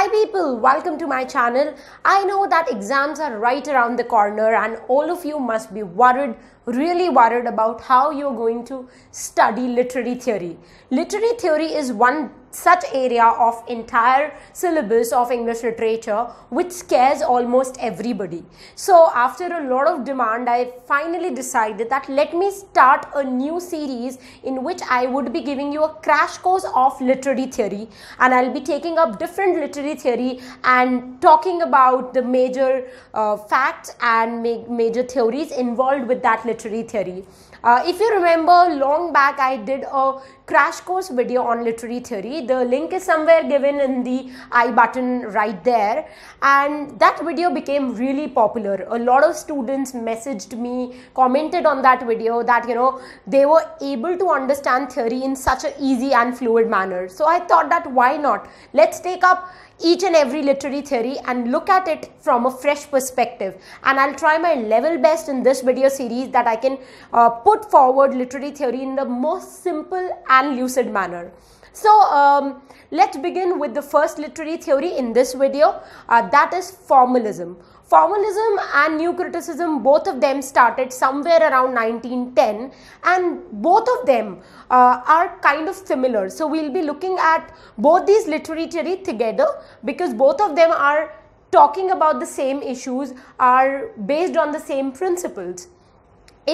Hi people, welcome to my channel. I know that exams are right around the corner and all of you must be worried really worried about how you're going to study literary theory. Literary theory is one such area of entire syllabus of English literature which scares almost everybody. So after a lot of demand I finally decided that let me start a new series in which I would be giving you a crash course of literary theory and I'll be taking up different literary theory and talking about the major uh, facts and ma major theories involved with that literary theory. Uh, if you remember, long back I did a crash course video on literary theory. The link is somewhere given in the I button right there. And that video became really popular. A lot of students messaged me, commented on that video that, you know, they were able to understand theory in such an easy and fluid manner. So I thought that why not? Let's take up each and every literary theory and look at it from a fresh perspective and I'll try my level best in this video series that I can uh, put forward literary theory in the most simple and lucid manner. So um, let's begin with the first literary theory in this video uh, that is formalism. Formalism and New Criticism both of them started somewhere around 1910 and both of them uh, are kind of similar. So we'll be looking at both these literary theory together because both of them are talking about the same issues are based on the same principles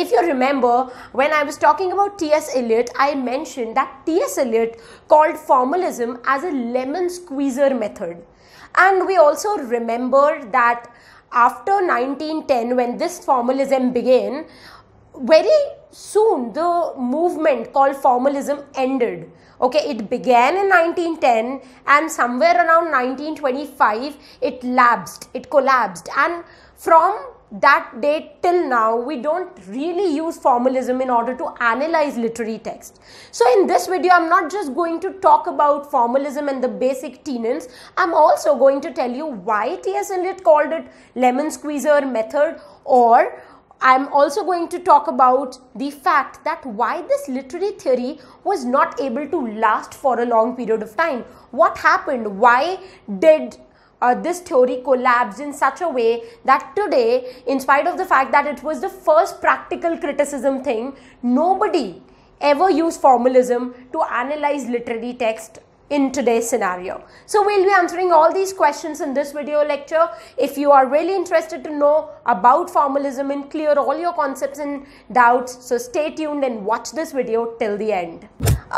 if you remember when i was talking about ts eliot i mentioned that ts eliot called formalism as a lemon squeezer method and we also remember that after 1910 when this formalism began very soon the movement called formalism ended okay it began in 1910 and somewhere around 1925 it lapsed it collapsed and from that date till now we don't really use formalism in order to analyze literary text. So in this video I'm not just going to talk about formalism and the basic tenets, I'm also going to tell you why T.S. Eliot called it lemon squeezer method or I'm also going to talk about the fact that why this literary theory was not able to last for a long period of time. What happened? Why did uh, this theory collapsed in such a way that today, in spite of the fact that it was the first practical criticism thing, nobody ever used formalism to analyze literary text in today's scenario. So we'll be answering all these questions in this video lecture. If you are really interested to know about formalism and clear all your concepts and doubts, so stay tuned and watch this video till the end.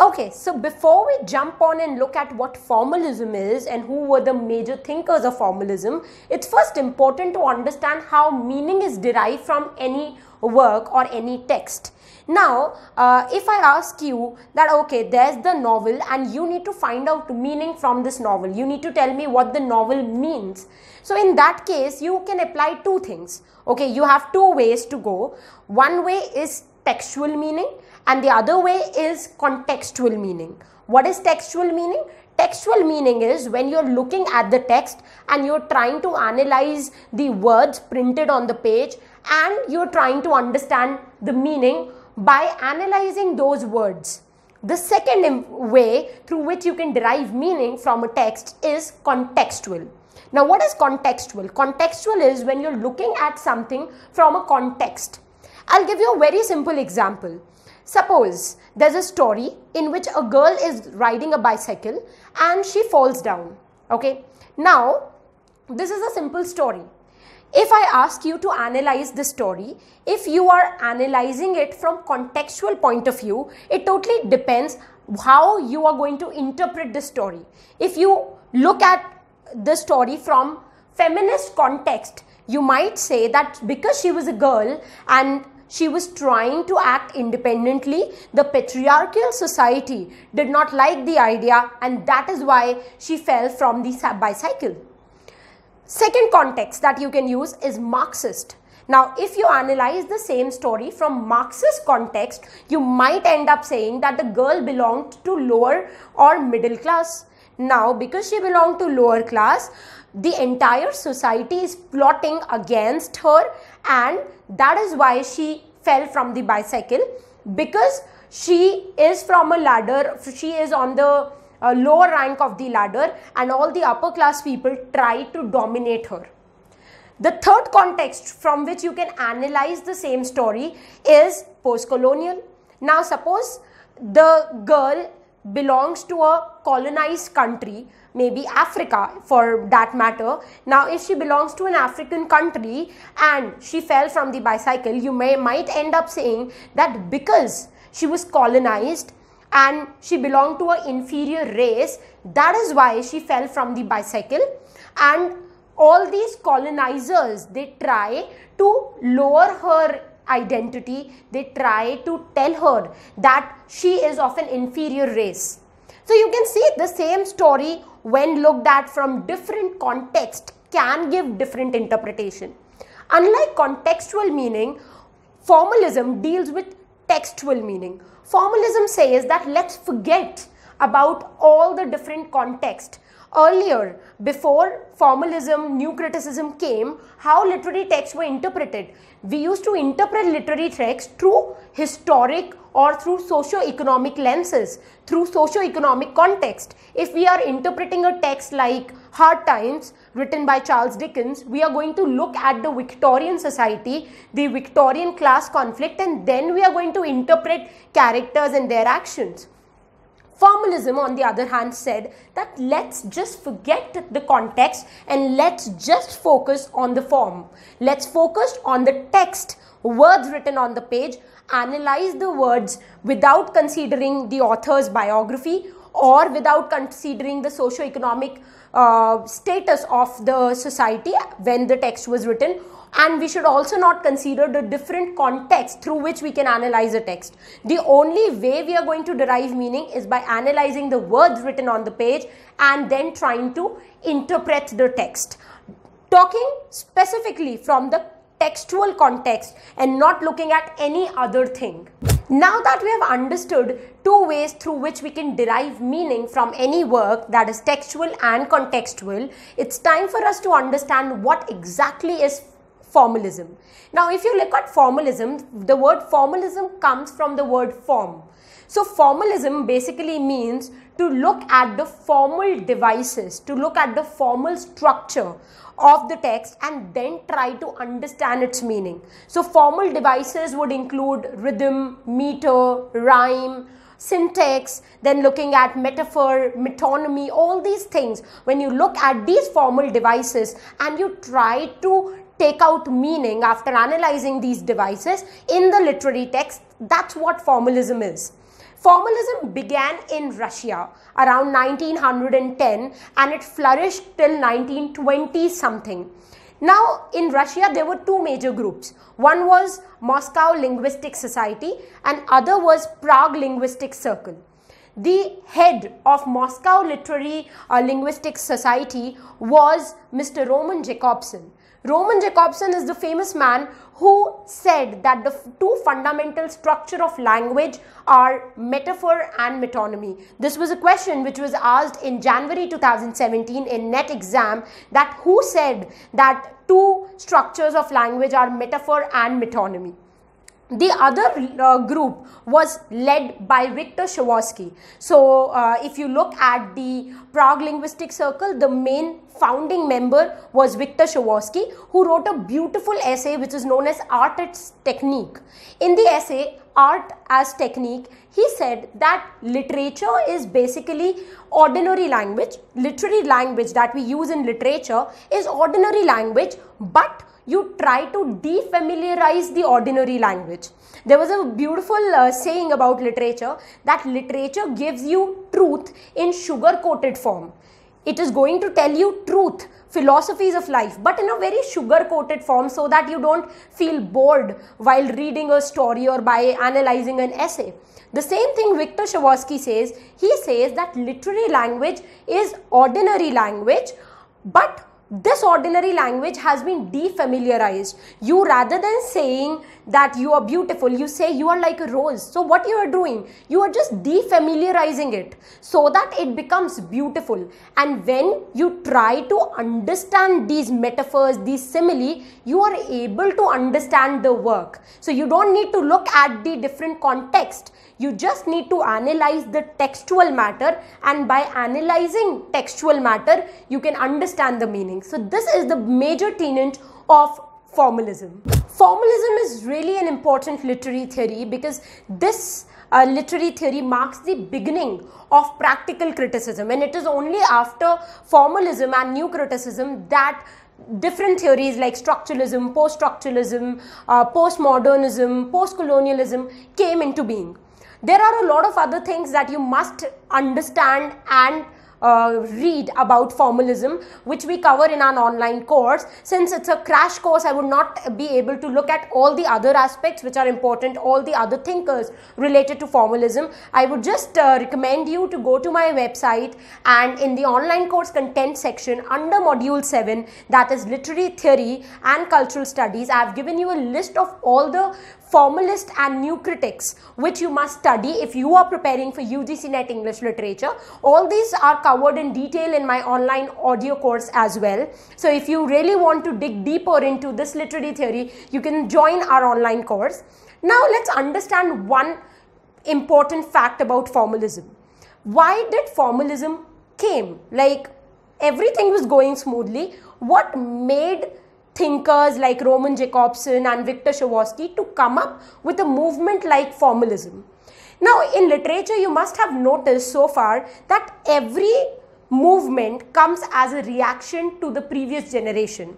Okay, so before we jump on and look at what formalism is and who were the major thinkers of formalism, it's first important to understand how meaning is derived from any work or any text. Now, uh, if I ask you that, okay, there's the novel and you need to find out meaning from this novel. You need to tell me what the novel means. So, in that case, you can apply two things. Okay, you have two ways to go. One way is textual meaning and the other way is contextual meaning. What is textual meaning? Textual meaning is when you're looking at the text and you're trying to analyze the words printed on the page and you're trying to understand the meaning by analyzing those words. The second way through which you can derive meaning from a text is contextual. Now, what is contextual? Contextual is when you're looking at something from a context. I'll give you a very simple example. Suppose there's a story in which a girl is riding a bicycle and she falls down. Okay. Now, this is a simple story. If I ask you to analyze the story, if you are analyzing it from contextual point of view, it totally depends how you are going to interpret the story. If you look at the story from feminist context, you might say that because she was a girl and she was trying to act independently. The patriarchal society did not like the idea and that is why she fell from the bicycle. Second context that you can use is Marxist. Now, if you analyze the same story from Marxist context, you might end up saying that the girl belonged to lower or middle class. Now, because she belonged to lower class, the entire society is plotting against her and that is why she fell from the bicycle because she is from a ladder she is on the uh, lower rank of the ladder and all the upper class people try to dominate her the third context from which you can analyze the same story is post-colonial. Now suppose the girl belongs to a colonized country maybe Africa for that matter. Now, if she belongs to an African country and she fell from the bicycle, you may might end up saying that because she was colonized and she belonged to an inferior race, that is why she fell from the bicycle. And all these colonizers, they try to lower her identity, they try to tell her that she is of an inferior race. So you can see the same story when looked at from different context can give different interpretation. Unlike contextual meaning, formalism deals with textual meaning. Formalism says that let's forget about all the different context. Earlier, before formalism, new criticism came, how literary texts were interpreted. We used to interpret literary texts through historic or through socio-economic lenses, through socio-economic context. If we are interpreting a text like Hard Times written by Charles Dickens, we are going to look at the Victorian society, the Victorian class conflict and then we are going to interpret characters and their actions. Formalism, on the other hand, said that let's just forget the context and let's just focus on the form. Let's focus on the text, words written on the page, analyze the words without considering the author's biography or without considering the socio-economic uh, status of the society when the text was written and we should also not consider the different context through which we can analyze a text. The only way we are going to derive meaning is by analyzing the words written on the page and then trying to interpret the text. Talking specifically from the textual context and not looking at any other thing. Now that we have understood two ways through which we can derive meaning from any work that is textual and contextual, it's time for us to understand what exactly is formalism. Now if you look at formalism, the word formalism comes from the word form. So formalism basically means to look at the formal devices, to look at the formal structure of the text and then try to understand its meaning. So, formal devices would include rhythm, meter, rhyme, syntax, then looking at metaphor, metonymy, all these things. When you look at these formal devices and you try to take out meaning after analyzing these devices in the literary text, that's what formalism is. Formalism began in Russia around 1910 and it flourished till 1920 something. Now, in Russia, there were two major groups. One was Moscow Linguistic Society and other was Prague Linguistic Circle. The head of Moscow Literary uh, Linguistic Society was Mr. Roman Jacobson. Roman Jacobson is the famous man who said that the two fundamental structure of language are metaphor and metonymy. This was a question which was asked in January 2017 in NET exam that who said that two structures of language are metaphor and metonymy. The other uh, group was led by Victor Shawoski. So, uh, if you look at the Prague Linguistic Circle, the main founding member was Victor Shaworsky, who wrote a beautiful essay which is known as Art as Technique. In the essay, Art as Technique, he said that literature is basically ordinary language. Literary language that we use in literature is ordinary language, but you try to defamiliarize the ordinary language. There was a beautiful uh, saying about literature that literature gives you truth in sugar coated form. It is going to tell you truth, philosophies of life, but in a very sugar coated form so that you don't feel bored while reading a story or by analyzing an essay. The same thing Victor Shavosky says. He says that literary language is ordinary language, but this ordinary language has been defamiliarized. You rather than saying that you are beautiful, you say you are like a rose. So, what you are doing? You are just defamiliarizing it so that it becomes beautiful. And when you try to understand these metaphors, these simile, you are able to understand the work. So, you don't need to look at the different context. You just need to analyze the textual matter and by analyzing textual matter, you can understand the meaning. So this is the major tenet of formalism. Formalism is really an important literary theory because this uh, literary theory marks the beginning of practical criticism and it is only after formalism and new criticism that different theories like structuralism, post-structuralism, uh, postmodernism, post-colonialism came into being. There are a lot of other things that you must understand and uh, read about formalism which we cover in our online course since it's a crash course i would not be able to look at all the other aspects which are important all the other thinkers related to formalism i would just uh, recommend you to go to my website and in the online course content section under module 7 that is literary theory and cultural studies i have given you a list of all the formalist and new critics which you must study if you are preparing for UGC Net English Literature. All these are covered in detail in my online audio course as well. So if you really want to dig deeper into this literary theory, you can join our online course. Now let's understand one important fact about formalism. Why did formalism came? Like everything was going smoothly. What made thinkers like Roman Jacobson and Victor Shavorsky to come up with a movement like formalism. Now, in literature, you must have noticed so far that every movement comes as a reaction to the previous generation.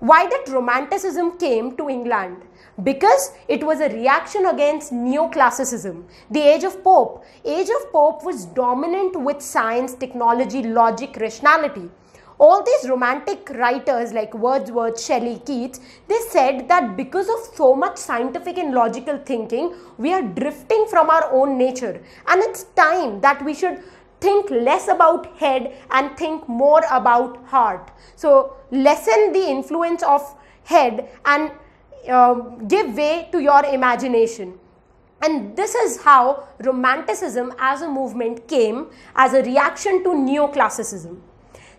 Why that romanticism came to England? Because it was a reaction against neoclassicism, the age of Pope. Age of Pope was dominant with science, technology, logic, rationality all these romantic writers like Wordsworth, Shelley, Keats, they said that because of so much scientific and logical thinking, we are drifting from our own nature. And it's time that we should think less about head and think more about heart. So, lessen the influence of head and uh, give way to your imagination. And this is how Romanticism as a movement came as a reaction to Neoclassicism.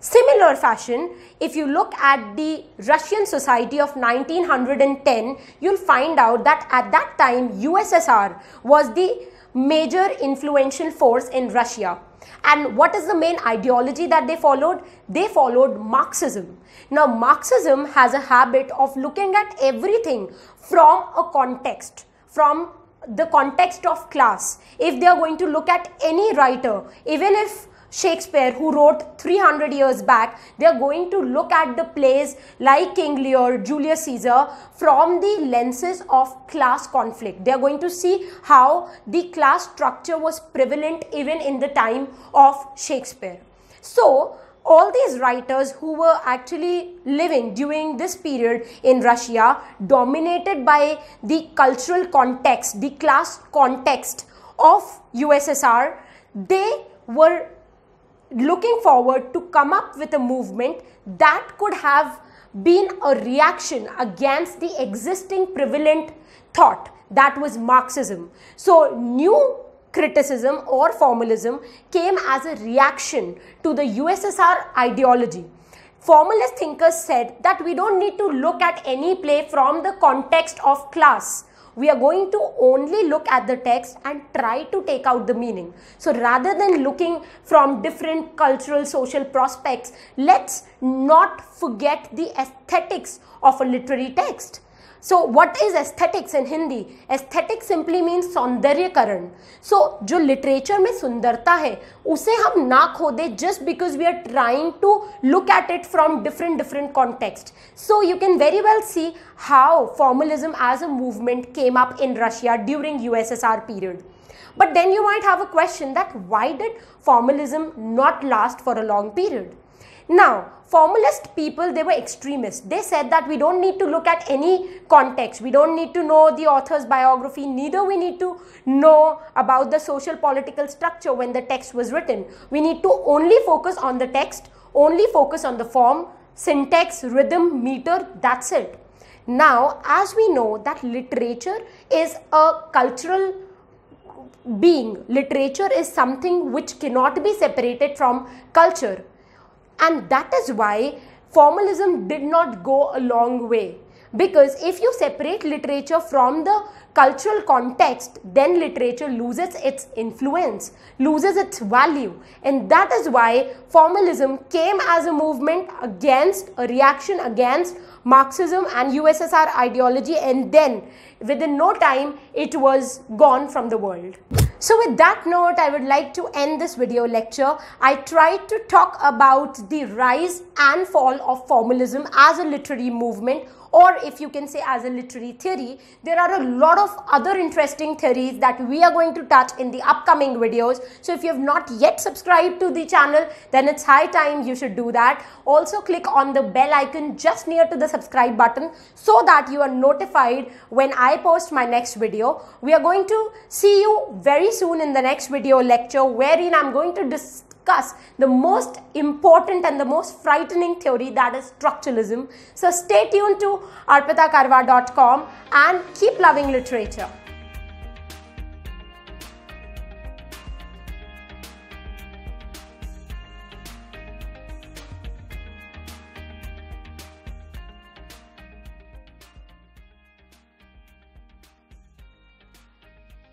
Similar fashion, if you look at the Russian society of 1910, you'll find out that at that time USSR was the major influential force in Russia. And what is the main ideology that they followed? They followed Marxism. Now, Marxism has a habit of looking at everything from a context, from the context of class. If they are going to look at any writer, even if Shakespeare, who wrote 300 years back, they are going to look at the plays like King Lear, Julius Caesar from the lenses of class conflict. They are going to see how the class structure was prevalent even in the time of Shakespeare. So, all these writers who were actually living during this period in Russia dominated by the cultural context, the class context of USSR, they were looking forward to come up with a movement that could have been a reaction against the existing prevalent thought that was Marxism. So, new criticism or formalism came as a reaction to the USSR ideology. Formalist thinkers said that we don't need to look at any play from the context of class. We are going to only look at the text and try to take out the meaning. So rather than looking from different cultural social prospects, let's not forget the aesthetics of a literary text. So what is aesthetics in Hindi aesthetics simply means सौंदर्यकरण so जो literature में सुंदरता है उसे हम ना खो दे just because we are trying to look at it from different different context so you can very well see how formalism as a movement came up in Russia during U S S R period but then you might have a question that why did formalism not last for a long period Now, formalist people, they were extremists. They said that we don't need to look at any context. We don't need to know the author's biography. Neither we need to know about the social political structure when the text was written. We need to only focus on the text, only focus on the form, syntax, rhythm, meter, that's it. Now, as we know that literature is a cultural being, literature is something which cannot be separated from culture and that is why formalism did not go a long way. Because if you separate literature from the cultural context, then literature loses its influence, loses its value. And that is why formalism came as a movement against, a reaction against Marxism and USSR ideology. And then within no time, it was gone from the world. So with that note, I would like to end this video lecture. I tried to talk about the rise and fall of formalism as a literary movement or if you can say as a literary theory, there are a lot of other interesting theories that we are going to touch in the upcoming videos. So if you have not yet subscribed to the channel, then it's high time you should do that. Also click on the bell icon just near to the subscribe button so that you are notified when I post my next video. We are going to see you very soon in the next video lecture wherein I'm going to discuss discuss the most important and the most frightening theory that is structuralism. So stay tuned to arpitakarwa.com and keep loving literature.